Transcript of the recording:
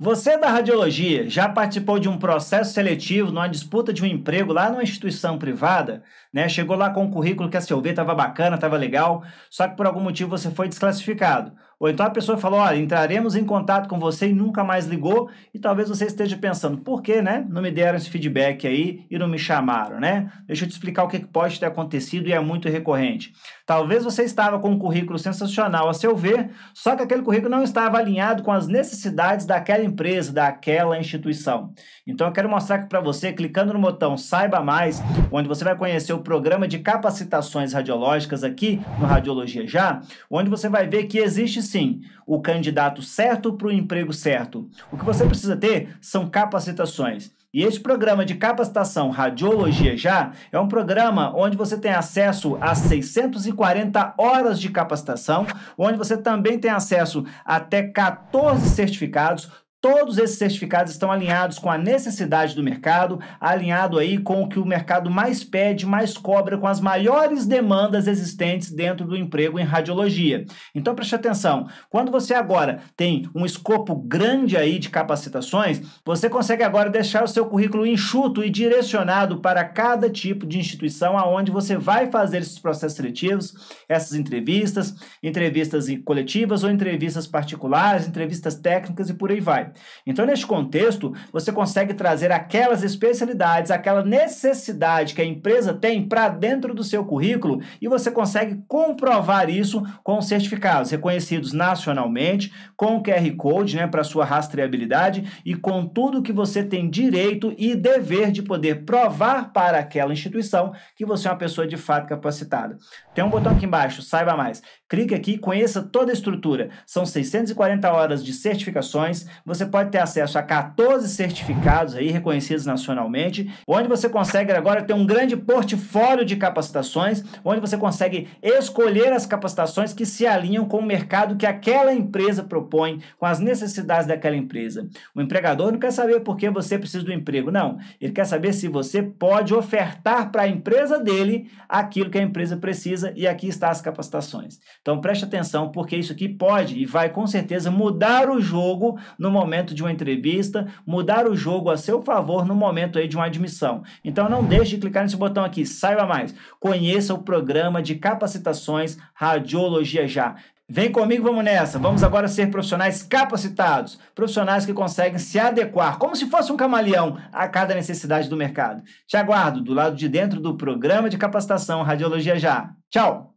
Você da radiologia já participou de um processo seletivo numa disputa de um emprego lá numa instituição privada, né? Chegou lá com um currículo que a seu ver estava bacana, estava legal, só que por algum motivo você foi desclassificado. Ou então a pessoa falou: "Olha, entraremos em contato com você" e nunca mais ligou, e talvez você esteja pensando: "Por que, né? Não me deram esse feedback aí e não me chamaram, né?" Deixa eu te explicar o que pode ter acontecido e é muito recorrente. Talvez você estava com um currículo sensacional a seu ver, só que aquele currículo não estava alinhado com as necessidades daquela daquela empresa, daquela instituição. Então eu quero mostrar aqui para você, clicando no botão Saiba Mais, onde você vai conhecer o programa de capacitações radiológicas aqui no Radiologia Já, onde você vai ver que existe sim o candidato certo para o emprego certo. O que você precisa ter são capacitações. E esse programa de capacitação Radiologia Já é um programa onde você tem acesso a 640 horas de capacitação, onde você também tem acesso até 14 certificados, Todos esses certificados estão alinhados com a necessidade do mercado, alinhado aí com o que o mercado mais pede, mais cobra, com as maiores demandas existentes dentro do emprego em radiologia. Então preste atenção, quando você agora tem um escopo grande aí de capacitações, você consegue agora deixar o seu currículo enxuto e direcionado para cada tipo de instituição aonde você vai fazer esses processos seletivos, essas entrevistas, entrevistas coletivas ou entrevistas particulares, entrevistas técnicas e por aí vai. Então, neste contexto, você consegue trazer aquelas especialidades, aquela necessidade que a empresa tem para dentro do seu currículo e você consegue comprovar isso com certificados reconhecidos nacionalmente, com o QR Code né, para sua rastreabilidade e com tudo que você tem direito e dever de poder provar para aquela instituição que você é uma pessoa de fato capacitada. Tem um botão aqui embaixo, saiba mais. Clique aqui, conheça toda a estrutura. São 640 horas de certificações. Você você pode ter acesso a 14 certificados aí reconhecidos nacionalmente, onde você consegue agora ter um grande portfólio de capacitações, onde você consegue escolher as capacitações que se alinham com o mercado que aquela empresa propõe, com as necessidades daquela empresa. O empregador não quer saber por que você precisa do emprego, não. Ele quer saber se você pode ofertar para a empresa dele aquilo que a empresa precisa e aqui está as capacitações. Então preste atenção porque isso aqui pode e vai com certeza mudar o jogo no momento momento de uma entrevista, mudar o jogo a seu favor no momento aí de uma admissão. Então não deixe de clicar nesse botão aqui, saiba mais. Conheça o programa de capacitações Radiologia Já. Vem comigo, vamos nessa. Vamos agora ser profissionais capacitados, profissionais que conseguem se adequar, como se fosse um camaleão, a cada necessidade do mercado. Te aguardo do lado de dentro do programa de capacitação Radiologia Já. Tchau!